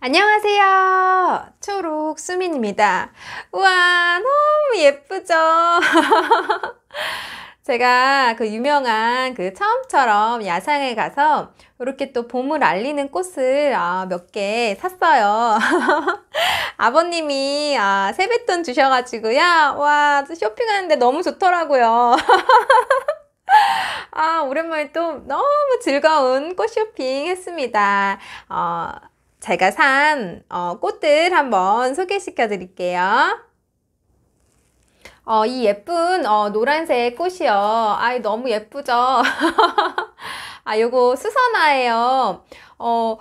안녕하세요. 초록 수민입니다. 우와, 너무 예쁘죠? 제가 그 유명한 그 처음처럼 야상에 가서 이렇게 또 봄을 알리는 꽃을 아, 몇개 샀어요. 아버님이 아, 세뱃돈 주셔가지고요. 와, 쇼핑하는데 너무 좋더라고요. 아, 오랜만에 또 너무 즐거운 꽃 쇼핑 했습니다. 어, 제가 산 어, 꽃들 한번 소개시켜 드릴게요. 어, 이 예쁜 어, 노란색 꽃이요. 아이 너무 예쁘죠? 아 요거 수선화예요. 어,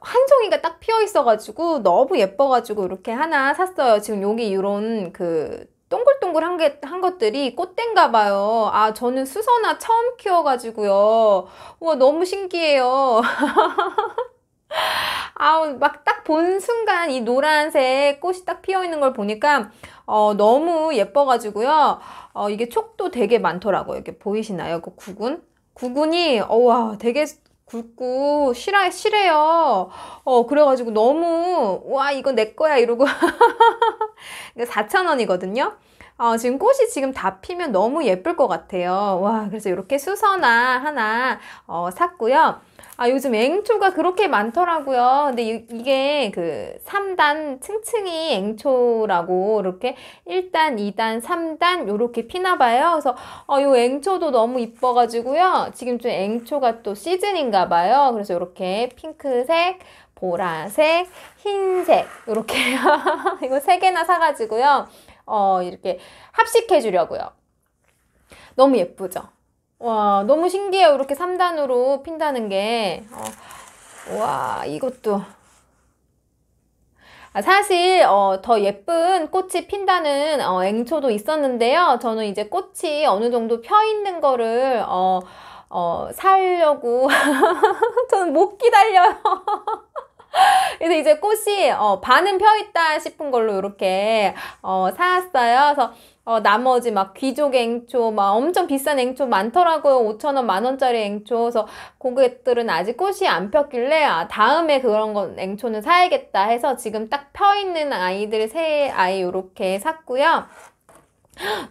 한 종이가 딱 피어 있어가지고 너무 예뻐가지고 이렇게 하나 샀어요. 지금 여기 이런 그 동글동글한 게, 한 것들이 꽃댄가 봐요. 아, 저는 수선화 처음 키워가지고요. 와, 너무 신기해요. 아우 막 딱 본 순간 이 노란색 꽃이 딱 피어 있는 걸 보니까 어, 너무 예뻐가지고요. 어, 이게 촉도 되게 많더라고요. 이렇게 보이시나요? 그 구근? 구근이 어와 되게 굵고 실하, 실해요. 어, 그래가지고 너무, 와, 이거 내 거야, 이러고. 4,000원이거든요. 어, 지금 꽃이 지금 다 피면 너무 예쁠 것 같아요. 와 그래서 이렇게 수선화 하나 어, 샀고요. 아, 요즘 앵초가 그렇게 많더라고요. 근데 이, 이게 그 3단 층층이 앵초라고 이렇게 1단, 2단, 3단 요렇게 피나 봐요. 그래서 어, 요 앵초도 너무 이뻐 가지고요. 지금 좀 앵초가 또 시즌인가 봐요. 그래서 요렇게 핑크색 보라색, 흰색 이렇게요. 이거 세 개나 사가지고요. 어, 이렇게 합식해 주려고요. 너무 예쁘죠? 와, 너무 신기해요. 이렇게 3단으로 핀다는 게. 어, 와, 이것도. 아, 사실 어, 더 예쁜 꽃이 핀다는 어, 앵초도 있었는데요. 저는 이제 꽃이 어느 정도 펴 있는 거를 어, 어, 살려고 저는 못 기다려요. 그래서 이제 꽃이 어, 반은 펴있다 싶은 걸로 이렇게 어, 사왔어요. 그래서 어, 나머지 막 귀족 앵초, 막 엄청 비싼 앵초 많더라고요. 5천원, 만원짜리 앵초. 그래서 고객들은 아직 꽃이 안 폈길래, 아, 다음에 그런 건 앵초는 사야겠다 해서 지금 딱 펴있는 아이들 세 아이 이렇게 샀고요.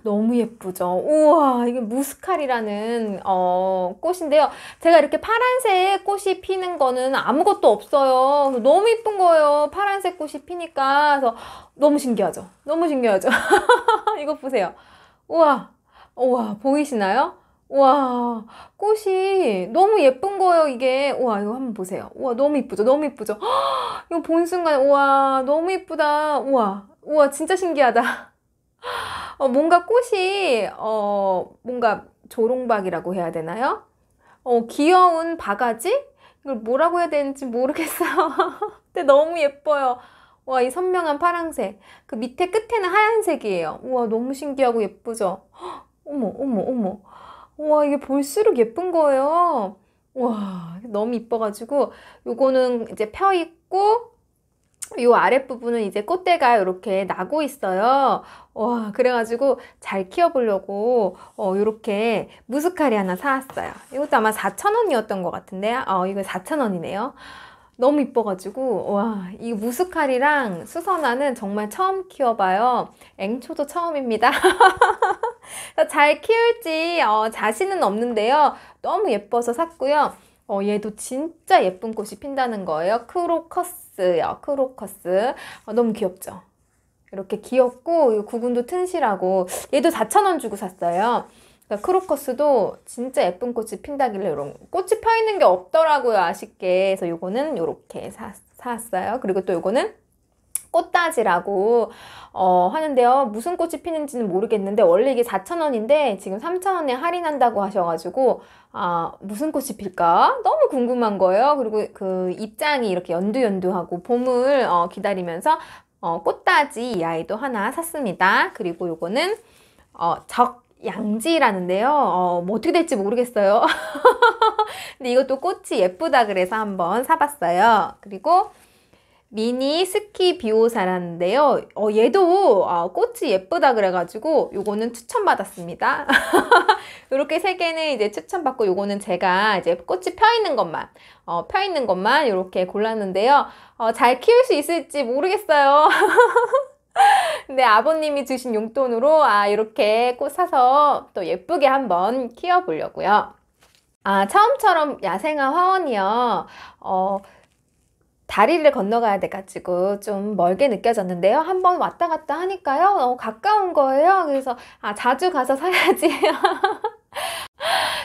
너무 예쁘죠? 우와, 이게 무스칼이라는 어, 꽃인데요. 제가 이렇게 파란색 꽃이 피는 거는 아무것도 없어요. 너무 예쁜 거예요. 파란색 꽃이 피니까. 그래서 너무 신기하죠? 너무 신기하죠? 이거 보세요. 우와, 우와, 보이시나요? 우와, 꽃이 너무 예쁜 거예요, 이게. 우와, 이거 한번 보세요. 우와, 너무 예쁘죠 너무 예쁘죠 이거 본 순간, 우와, 너무 예쁘다 우와, 우와, 진짜 신기하다. 어, 뭔가 꽃이 어, 뭔가 조롱박이라고 해야 되나요? 어, 귀여운 바가지? 이걸 뭐라고 해야 되는지 모르겠어요. 근데 너무 예뻐요. 와, 이 선명한 파랑색. 그 밑에 끝에는 하얀색이에요. 우와, 너무 신기하고 예쁘죠? 어머, 어머, 어머. 우 와, 이게 볼수록 예쁜 거예요. 와, 너무 이뻐가지고, 요거는 이제 펴있고, 이 아랫부분은 이제 꽃대가 이렇게 나고 있어요. 와, 그래가지고 잘 키워보려고 어, 이렇게 무스카리 하나 사왔어요. 이것도 아마 4,000원이었던 것 같은데, 어, 이거 4,000원이네요. 너무 이뻐가지고 와이 무스칼이랑 수선화는 정말 처음 키워봐요 앵초도 처음입니다 잘 키울지 어, 자신은 없는데요 너무 예뻐서 샀고요 어, 얘도 진짜 예쁜 꽃이 핀다는 거예요. 크로커스요. 크로커스. 어, 너무 귀엽죠? 이렇게 귀엽고 구분도 튼실하고 얘도 4,000원 주고 샀어요. 그러니까 크로커스도 진짜 예쁜 꽃이 핀다길래 이런 꽃이 펴 있는 게 없더라고요. 아쉽게. 그래서 요거는 요렇게 샀어요. 그리고 또 요거는 꽃다지라고 어, 하는데요. 무슨 꽃이 피는지는 모르겠는데 원래 이게 4,000원인데 지금 3,000원에 할인한다고 하셔가지고 아, 무슨 꽃이 필까? 너무 궁금한 거예요. 그리고 그 입장이 이렇게 연두연두하고 봄을 어, 기다리면서 어, 꽃다지 이 아이도 하나 샀습니다. 그리고 요거는 어, 적 양지라는데요. 어, 뭐 어떻게 될지 모르겠어요. 근데 이것도 꽃이 예쁘다 그래서 한번 사봤어요. 그리고 미니 스키 비오사라는데요. 어, 얘도 아, 꽃이 예쁘다 그래가지고 요거는 추천받았습니다. 이렇게 세 개는 이제 추천받고 요거는 제가 이제 꽃이 펴 있는 것만 어, 펴 있는 것만 이렇게 골랐는데요. 어, 잘 키울 수 있을지 모르겠어요. 근 아버님이 주신 용돈으로 아 이렇게 꽃 사서 또 예쁘게 한번 키워보려고요. 아 처음처럼 야생화 화원이요. 어, 다리를 건너가야 돼가지고 좀 멀게 느껴졌는데요. 한번 왔다 갔다 하니까요. 너무 가까운 거예요. 그래서 아, 자주 가서 사야지.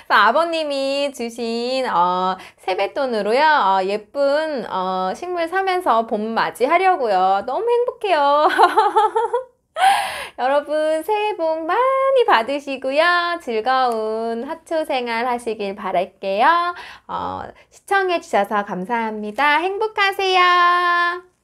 아버님이 주신 어, 세뱃돈으로요 어, 예쁜 어, 식물 사면서 봄 맞이하려고요 너무 행복해요 여러분 새해 복 많이 받으시고요. 즐거운 학초 생활 하시길 바랄게요. 어, 시청해 주셔서 감사합니다. 행복하세요.